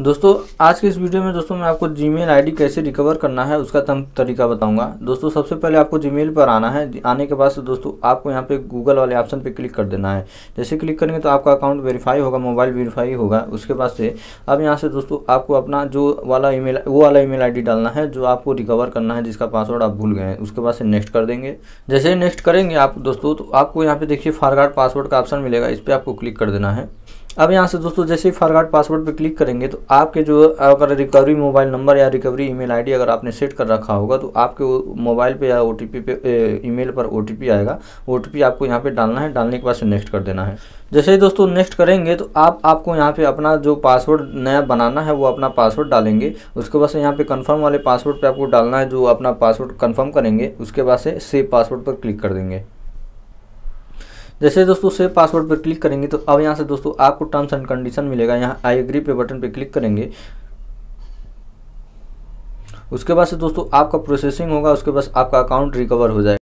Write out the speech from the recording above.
दोस्तों आज के इस वीडियो में दोस्तों मैं आपको जीमेल आईडी कैसे रिकवर करना है उसका तम तरीका बताऊंगा दोस्तों सबसे पहले आपको जीमेल पर आना है आने के बाद से दोस्तों आपको यहाँ पे गूगल वाले ऑप्शन पे क्लिक कर देना है जैसे क्लिक करेंगे तो आपका अकाउंट वेरीफाई होगा मोबाइल वेरीफाई होगा उसके बाद से अब यहाँ से दोस्तों आपको अपना जो वाला ई वो वाला ई मेल डालना है जो आपको रिकवर करना है जिसका पासवर्ड आप भूल गए हैं उसके बाद से नेक्स्ट कर देंगे जैसे ही नेक्स्ट करेंगे आप दोस्तों तो आपको यहाँ पर देखिए फारगार्ड पासवर्ड का ऑप्शन मिलेगा इस पर आपको क्लिक कर देना है अब यहाँ से दोस्तों जैसे ही फॉरगार्ड पासवर्ड पे क्लिक करेंगे तो आपके जो अगर रिकवरी मोबाइल नंबर या रिकवरी ईमेल आईडी अगर आपने सेट कर रखा होगा तो आपके मोबाइल पे या ओ पे ईमेल पर ओ आएगा ओ आपको यहाँ पे डालना है डालने के बाद से नेक्स्ट कर देना है जैसे ही दोस्तों नेक्स्ट करेंगे तो आप आपको यहाँ पे अपना जो पासवर्ड नया बनाना है वो अपना पासवर्ड डालेंगे उसके बाद से यहाँ पे कंफर्म वाले पासवर्ड पे आपको डालना है जो अपना पासवर्ड कंफर्म करेंगे उसके बाद से सेव पासवर्ड पर क्लिक कर देंगे जैसे दोस्तों सेव पासवर्ड पर क्लिक करेंगे तो अब यहाँ से दोस्तों आपको टर्म्स एंड कंडीशन मिलेगा यहाँ आई एग्री पे बटन पे क्लिक करेंगे उसके बाद से दोस्तों आपका प्रोसेसिंग होगा उसके बाद आपका अकाउंट रिकवर हो जाएगा